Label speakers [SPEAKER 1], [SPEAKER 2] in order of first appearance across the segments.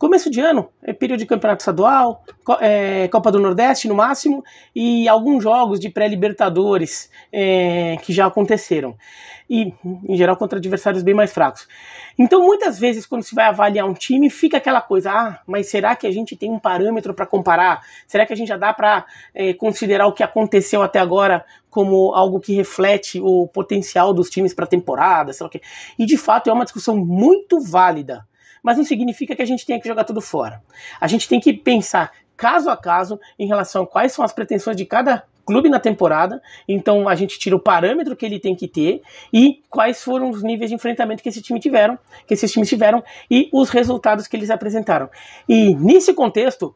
[SPEAKER 1] Começo de ano, é período de campeonato estadual, é, Copa do Nordeste no máximo, e alguns jogos de pré-libertadores é, que já aconteceram. E, em geral, contra adversários bem mais fracos. Então, muitas vezes, quando se vai avaliar um time, fica aquela coisa: ah, mas será que a gente tem um parâmetro para comparar? Será que a gente já dá para é, considerar o que aconteceu até agora como algo que reflete o potencial dos times para a temporada? Sei lá o quê. E, de fato, é uma discussão muito válida mas não significa que a gente tenha que jogar tudo fora. A gente tem que pensar caso a caso em relação a quais são as pretensões de cada clube na temporada, então a gente tira o parâmetro que ele tem que ter e quais foram os níveis de enfrentamento que esse time tiveram, que esses times tiveram e os resultados que eles apresentaram. E nesse contexto,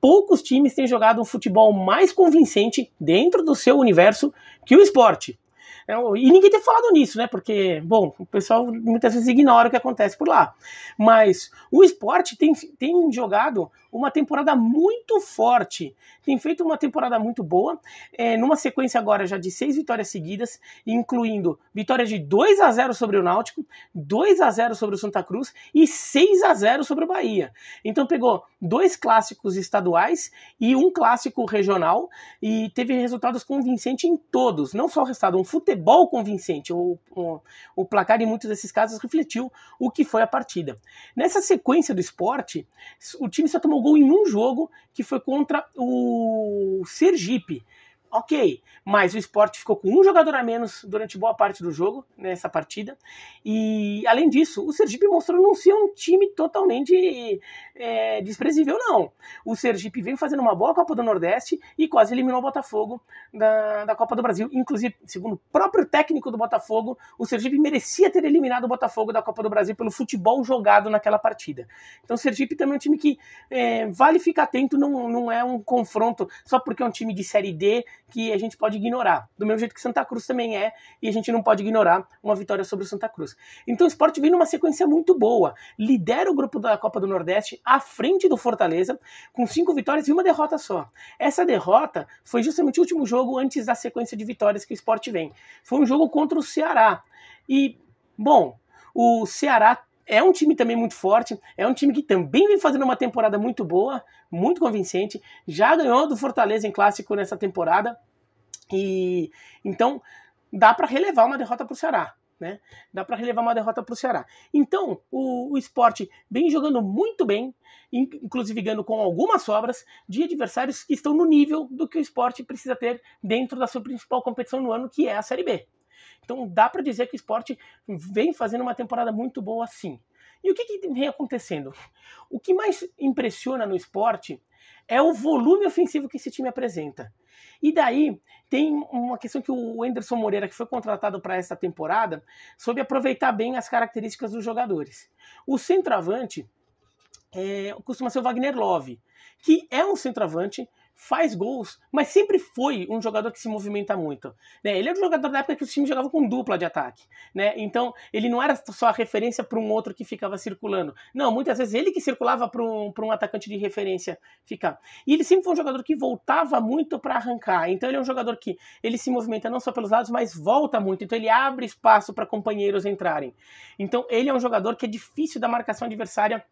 [SPEAKER 1] poucos times têm jogado um futebol mais convincente dentro do seu universo que o esporte. É e ninguém tem falado nisso, né? Porque, bom, o pessoal muitas vezes ignora o que acontece por lá. Mas o esporte tem, tem jogado uma temporada muito forte, tem feito uma temporada muito boa, é, numa sequência agora já de seis vitórias seguidas, incluindo vitória de 2 a 0 sobre o Náutico, 2 a 0 sobre o Santa Cruz e 6 a 0 sobre o Bahia. Então pegou dois clássicos estaduais e um clássico regional e teve resultados convincentes em todos, não só o resultado um futebol futebol convincente. O, o, o, placar, em muitos desses casos, refletiu o que foi a partida. Nessa sequência do esporte, o time só tomou gol em um jogo, que foi contra o Sergipe ok, mas o esporte ficou com um jogador a menos durante boa parte do jogo, nessa né, partida, e além disso, o Sergipe mostrou não ser um time totalmente é, desprezível, não. O Sergipe vem fazendo uma boa Copa do Nordeste e quase eliminou o Botafogo da, da Copa do Brasil, inclusive, segundo o próprio técnico do Botafogo, o Sergipe merecia ter eliminado o Botafogo da Copa do Brasil pelo futebol jogado naquela partida. Então o Sergipe também é um time que é, vale ficar atento, não, não é um confronto só porque é um time de Série D que a gente pode ignorar. Do mesmo jeito que Santa Cruz também é, e a gente não pode ignorar uma vitória sobre o Santa Cruz. Então o esporte vem numa sequência muito boa. Lidera o grupo da Copa do Nordeste à frente do Fortaleza, com cinco vitórias e uma derrota só. Essa derrota foi justamente o último jogo antes da sequência de vitórias que o esporte vem. Foi um jogo contra o Ceará. E, bom, o Ceará é um time também muito forte, é um time que também vem fazendo uma temporada muito boa, muito convincente. Já ganhou do Fortaleza em clássico nessa temporada. E então dá para relevar uma derrota para o Ceará. Né? Dá para relevar uma derrota para o Ceará. Então, o, o esporte vem jogando muito bem, inclusive ganhando com algumas sobras de adversários que estão no nível do que o esporte precisa ter dentro da sua principal competição no ano, que é a Série B. Então dá para dizer que o esporte vem fazendo uma temporada muito boa sim. E o que, que vem acontecendo? O que mais impressiona no esporte é o volume ofensivo que esse time apresenta. E daí tem uma questão que o Anderson Moreira, que foi contratado para essa temporada, soube aproveitar bem as características dos jogadores. O centroavante é, costuma ser o Wagner Love, que é um centroavante faz gols, mas sempre foi um jogador que se movimenta muito. Né? Ele era um jogador da época que os times jogavam com dupla de ataque. Né? Então, ele não era só a referência para um outro que ficava circulando. Não, muitas vezes ele que circulava para um, um atacante de referência ficar. E ele sempre foi um jogador que voltava muito para arrancar. Então, ele é um jogador que ele se movimenta não só pelos lados, mas volta muito. Então, ele abre espaço para companheiros entrarem. Então, ele é um jogador que é difícil da marcação adversária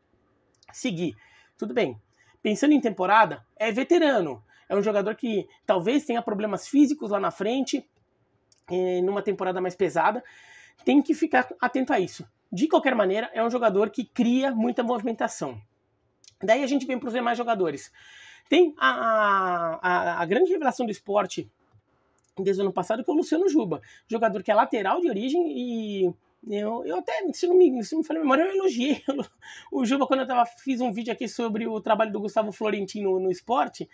[SPEAKER 1] seguir. Tudo bem, pensando em temporada, é veterano. É um jogador que talvez tenha problemas físicos lá na frente, é, numa temporada mais pesada. Tem que ficar atento a isso. De qualquer maneira, é um jogador que cria muita movimentação. Daí a gente vem para os demais jogadores. Tem a, a, a grande revelação do esporte desde o ano passado, que é o Luciano Juba, jogador que é lateral de origem e eu, eu até, se não me, se não me falei memória, eu elogiei o Juba quando eu tava, fiz um vídeo aqui sobre o trabalho do Gustavo Florentino no esporte.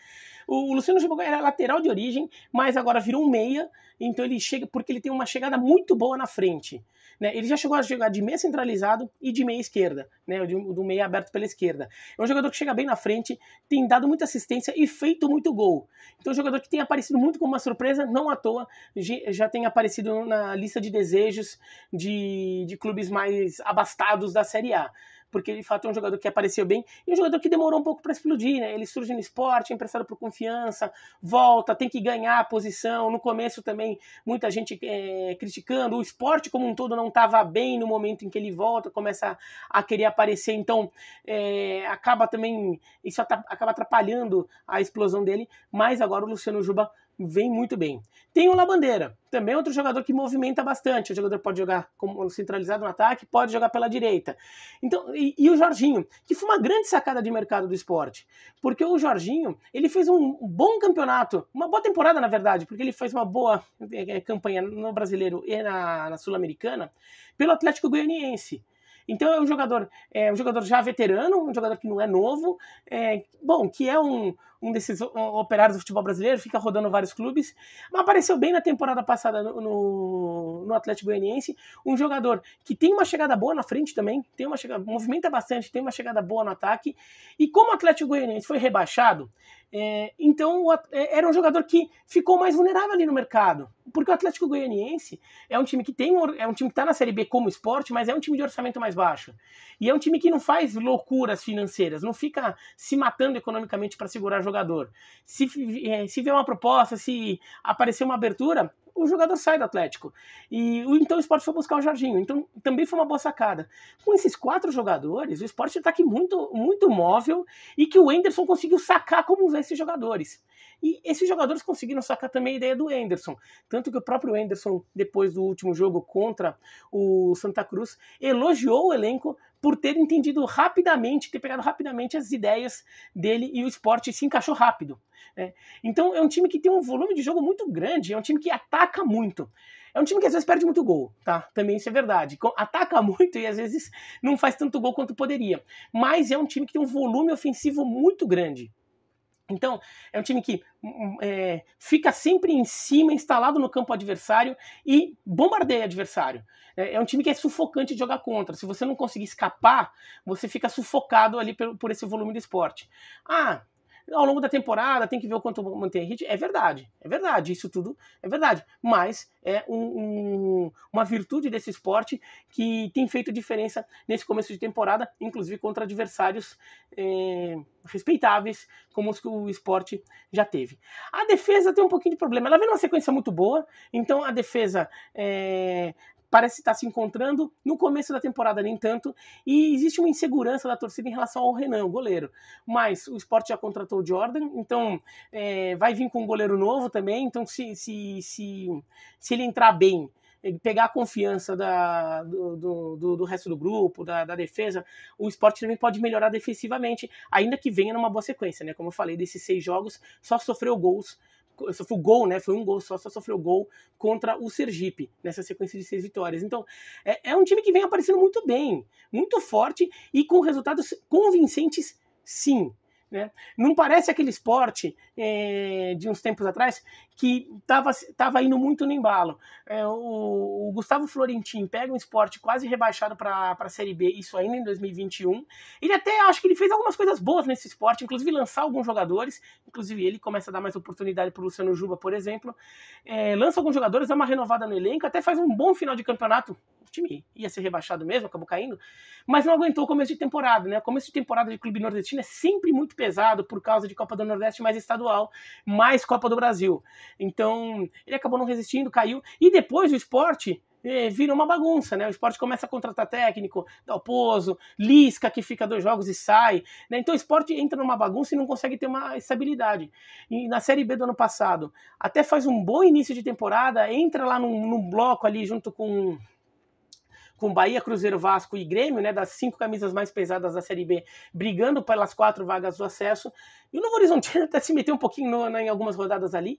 [SPEAKER 1] O, o Luciano Juba era lateral de origem, mas agora virou um meia então ele chega porque ele tem uma chegada muito boa na frente. Né? Ele já chegou a jogar de meia centralizado e de meia esquerda, né? do meia aberto pela esquerda. É um jogador que chega bem na frente, tem dado muita assistência e feito muito gol. Então, é um jogador que tem aparecido muito como uma surpresa, não à toa, já tem aparecido na lista de desejos de, de clubes mais abastados da Série A porque de fato é um jogador que apareceu bem e um jogador que demorou um pouco para explodir, né? Ele surge no esporte, é emprestado por confiança, volta, tem que ganhar a posição. No começo também, muita gente é, criticando. O esporte como um todo não estava bem no momento em que ele volta, começa a, querer aparecer. Então, é, acaba também, isso acaba atrapalhando a explosão dele. Mas agora o Luciano Juba vem muito bem. Tem o Labandeira, também outro jogador que movimenta bastante. O jogador pode jogar como centralizado no ataque, pode jogar pela direita. Então, e, e, o Jorginho, que foi uma grande sacada de mercado do esporte, porque o Jorginho, ele fez um bom campeonato, uma boa temporada, na verdade, porque ele fez uma boa eh, eh, campanha no Brasileiro e na, na Sul-Americana, pelo Atlético Goianiense. Então é um jogador, é um jogador já veterano, um jogador que não é novo, é, bom, que é um, um desses operários do futebol brasileiro, fica rodando vários clubes, mas apareceu bem na temporada passada no, no, no Atlético Goianiense, um jogador que tem uma chegada boa na frente também, tem uma chegada, movimenta bastante, tem uma chegada boa no ataque, e como o Atlético Goianiense foi rebaixado, é, então é, era um jogador que ficou mais vulnerável ali no mercado, porque o Atlético Goianiense é um time que tem é um time que está na Série B como esporte, mas é um time de orçamento mais baixo e é um time que não faz loucuras financeiras, não fica se matando economicamente para segurar jogador. Se, é, se vê uma proposta, se aparecer uma abertura, o jogador sai do Atlético. E então o esporte foi buscar o Jorginho. Então também foi uma boa sacada. Com esses quatro jogadores, o esporte está aqui muito, muito móvel e que o Enderson conseguiu sacar como usar esses jogadores. E esses jogadores conseguiram sacar também a ideia do Enderson. Tanto que o próprio Enderson, depois do último jogo contra o Santa Cruz, elogiou o elenco por ter entendido rapidamente, ter pegado rapidamente as ideias dele e o esporte se encaixou rápido. Né? Então é um time que tem um volume de jogo muito grande, é um time que ataca muito. É um time que às vezes perde muito gol, tá? Também isso é verdade. Ataca muito e às vezes não faz tanto gol quanto poderia. Mas é um time que tem um volume ofensivo muito grande. Então, é um time que hum, hum, é, fica sempre em cima, instalado no campo adversário e bombardeia adversário. É, é, um time que é sufocante de jogar contra. Se você não conseguir escapar, você fica sufocado ali por, por esse volume do esporte. Ah, ao longo da temporada tem que ver o quanto mantém a gente É verdade, é verdade, isso tudo é verdade. Mas é um, um, uma virtude desse esporte que tem feito diferença nesse começo de temporada, inclusive contra adversários é, respeitáveis, como os que o esporte já teve. A defesa tem um pouquinho de problema. Ela vem numa sequência muito boa, então a defesa é, parece estar tá se encontrando. No começo da temporada, nem tanto. E existe uma insegurança da torcida em relação ao Renan, o goleiro. Mas o esporte já contratou o Jordan, então é, vai vir com um goleiro novo também. Então, se, se, se, se ele entrar bem é, pegar a confiança da, do, do, do, resto do grupo, da, da, defesa, o esporte também pode melhorar defensivamente, ainda que venha numa boa sequência, né? Como eu falei, desses seis jogos, só sofreu gols sofreu gol, né? Foi um gol só, só sofreu gol contra o Sergipe nessa sequência de seis vitórias. Então, é, é um time que vem aparecendo muito bem, muito forte e com resultados convincentes, sim. Né? Não parece aquele esporte é, de uns tempos atrás que estava tava indo muito no embalo. É, o, o, Gustavo Florentin pega um esporte quase rebaixado para a Série B, isso ainda em 2021. Ele até, acho que ele fez algumas coisas boas nesse esporte, inclusive lançar alguns jogadores, inclusive ele começa a dar mais oportunidade para o Luciano Juba, por exemplo. É, lança alguns jogadores, dá uma renovada no elenco, até faz um bom final de campeonato. O time ia ser rebaixado mesmo, acabou caindo, mas não aguentou o começo de temporada, né? O começo de temporada de clube nordestino é sempre muito pesado por causa de Copa do Nordeste mais estadual, mais Copa do Brasil. Então, ele acabou não resistindo, caiu. E depois o esporte é, vira uma bagunça, né? O esporte começa a contratar técnico, Dalpozo, Lisca, que fica dois jogos e sai. Né? Então o esporte entra numa bagunça e não consegue ter uma estabilidade. E na Série B do ano passado, até faz um bom início de temporada, entra lá num, num bloco ali junto com com Bahia, Cruzeiro, Vasco e Grêmio, né, das cinco camisas mais pesadas da Série B, brigando pelas quatro vagas do acesso. E o Novo Horizonte até se meteu um pouquinho no, né, em algumas rodadas ali,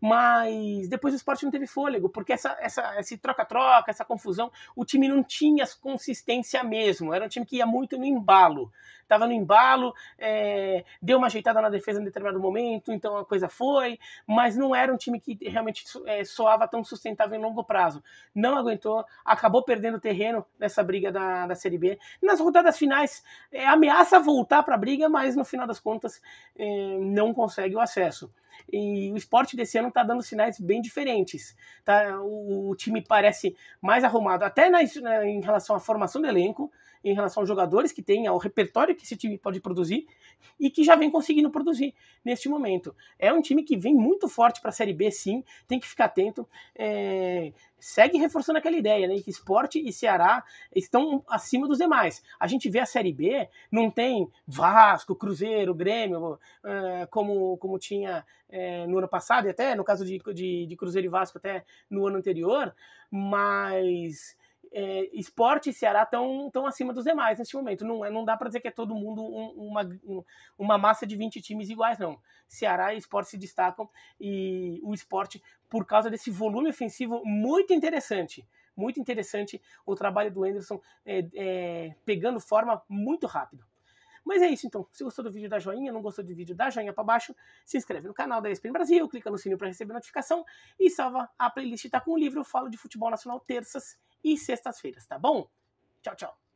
[SPEAKER 1] mas depois o esporte não teve fôlego, porque essa, essa, esse troca-troca, essa confusão, o time não tinha consistência mesmo. Era um time que ia muito no embalo. Estava no embalo, é, deu uma ajeitada na defesa em determinado momento, então a coisa foi, mas não era um time que realmente é, soava tão sustentável em longo prazo. Não aguentou, acabou perdendo o terreno terreno nessa briga da, da Série B. Nas rodadas finais, é, ameaça voltar para a briga, mas no final das contas é, não consegue o acesso. E o esporte desse ano está dando sinais bem diferentes. Tá? O, o time parece mais arrumado, até na, na, né, em relação à formação do elenco, em relação aos jogadores que tem, ao repertório que esse time pode produzir e que já vem conseguindo produzir neste momento. É um time que vem muito forte para a Série B, sim, tem que ficar atento. É, segue reforçando aquela ideia, né? Que esporte e Ceará estão acima dos demais. A gente vê a Série B, não tem Vasco, Cruzeiro, Grêmio, é, como, como tinha é, no ano passado, e até no caso de, de, de Cruzeiro e Vasco, até no ano anterior, mas é, esporte e Ceará estão tão acima dos demais neste momento. Não, é, não dá para dizer que é todo mundo um, uma, uma massa de 20 times iguais, não. Ceará e esporte se destacam e o esporte, por causa desse volume ofensivo muito interessante, muito interessante o trabalho do Anderson é, é, pegando forma muito rápido. Mas é isso então. Se gostou do vídeo, dá joinha. Não gostou do vídeo, dá joinha para baixo. Se inscreve no canal da ESPN Brasil, clica no sininho para receber notificação e salva a playlist. Tá com o livro Eu Falo de Futebol Nacional terças e sextas-feiras, tá bom? Tchau, tchau.